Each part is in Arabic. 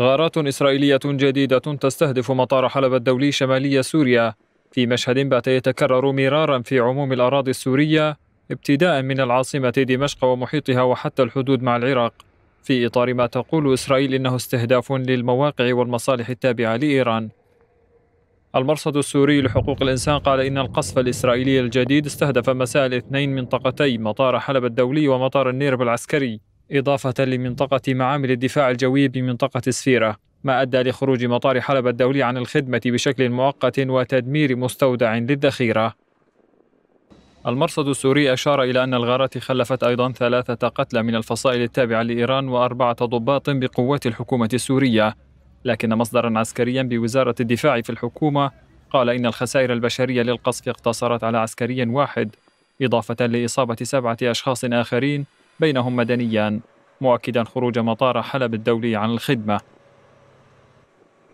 غارات إسرائيلية جديدة تستهدف مطار حلب الدولي شمالي سوريا في مشهد بات يتكرر مرارا في عموم الأراضي السورية ابتداء من العاصمة دمشق ومحيطها وحتى الحدود مع العراق في إطار ما تقول إسرائيل إنه استهداف للمواقع والمصالح التابعة لإيران المرصد السوري لحقوق الإنسان قال إن القصف الإسرائيلي الجديد استهدف مساء الاثنين منطقتي مطار حلب الدولي ومطار النيرب العسكري إضافة لمنطقة معامل الدفاع الجوي بمنطقة السفيرة ما أدى لخروج مطار حلب الدولي عن الخدمة بشكل مؤقت وتدمير مستودع للذخيرة المرصد السوري أشار إلى أن الغارات خلفت أيضا ثلاثة قتلى من الفصائل التابعة لإيران وأربعة ضباط بقوات الحكومة السورية لكن مصدرا عسكريا بوزارة الدفاع في الحكومة قال إن الخسائر البشرية للقصف اقتصرت على عسكري واحد إضافة لإصابة سبعة أشخاص آخرين بينهم مدنيان مؤكدا خروج مطار حلب الدولي عن الخدمة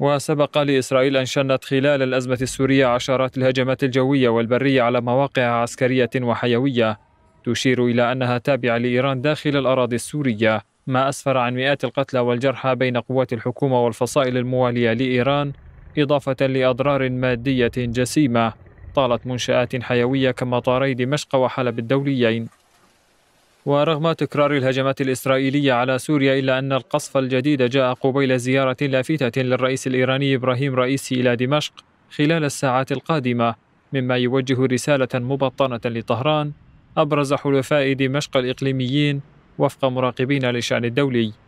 وسبق لإسرائيل أن شنت خلال الأزمة السورية عشرات الهجمات الجوية والبرية على مواقع عسكرية وحيوية تشير إلى أنها تابعة لإيران داخل الأراضي السورية ما أسفر عن مئات القتلى والجرحى بين قوات الحكومة والفصائل الموالية لإيران إضافة لأضرار مادية جسيمة طالت منشآت حيوية كمطاري دمشق وحلب الدوليين ورغم تكرار الهجمات الإسرائيلية على سوريا إلا أن القصف الجديد جاء قبيل زيارة لافتة للرئيس الإيراني إبراهيم رئيسي إلى دمشق خلال الساعات القادمة مما يوجه رسالة مبطنة لطهران أبرز حلفاء دمشق الإقليميين وفق مراقبين للشأن الدولي